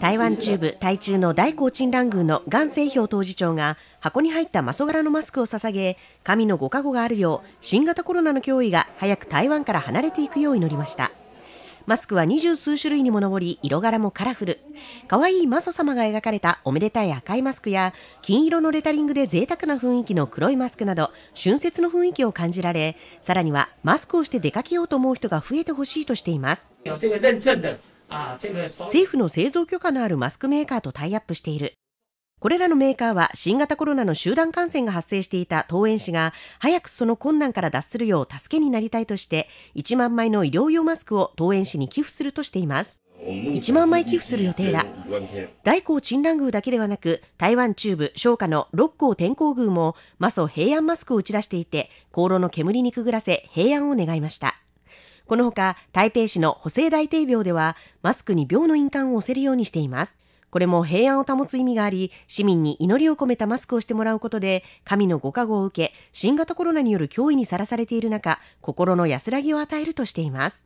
台湾中部台中の大高鎮蘭宮の元清氷当事長が箱に入ったマソ柄のマスクを捧げ神のご加護があるよう新型コロナの脅威が早く台湾から離れていくよう祈りましたマスクは二十数種類にも上り色柄もカラフル可愛いマソ様が描かれたおめでたい赤いマスクや金色のレタリングで贅沢な雰囲気の黒いマスクなど春節の雰囲気を感じられさらにはマスクをして出かけようと思う人が増えてほしいとしています政府の製造許可のあるマスクメーカーとタイアップしている。これらのメーカーは新型コロナの集団感染が発生していた桃園市が早くその困難から脱するよう助けになりたいとして1万枚の医療用マスクを登園市に寄付するとしています。1万枚寄付する予定だ大光鎮乱宮だけではなく台湾中部商家の六甲天皇宮もマソ平安マスクを打ち出していて香炉の煙にくぐらせ平安を願いましたこのほか、台北市の補正大定病では、マスクに病の印鑑を押せるようにしています。これも平安を保つ意味があり、市民に祈りを込めたマスクをしてもらうことで、神のご加護を受け、新型コロナによる脅威にさらされている中、心の安らぎを与えるとしています。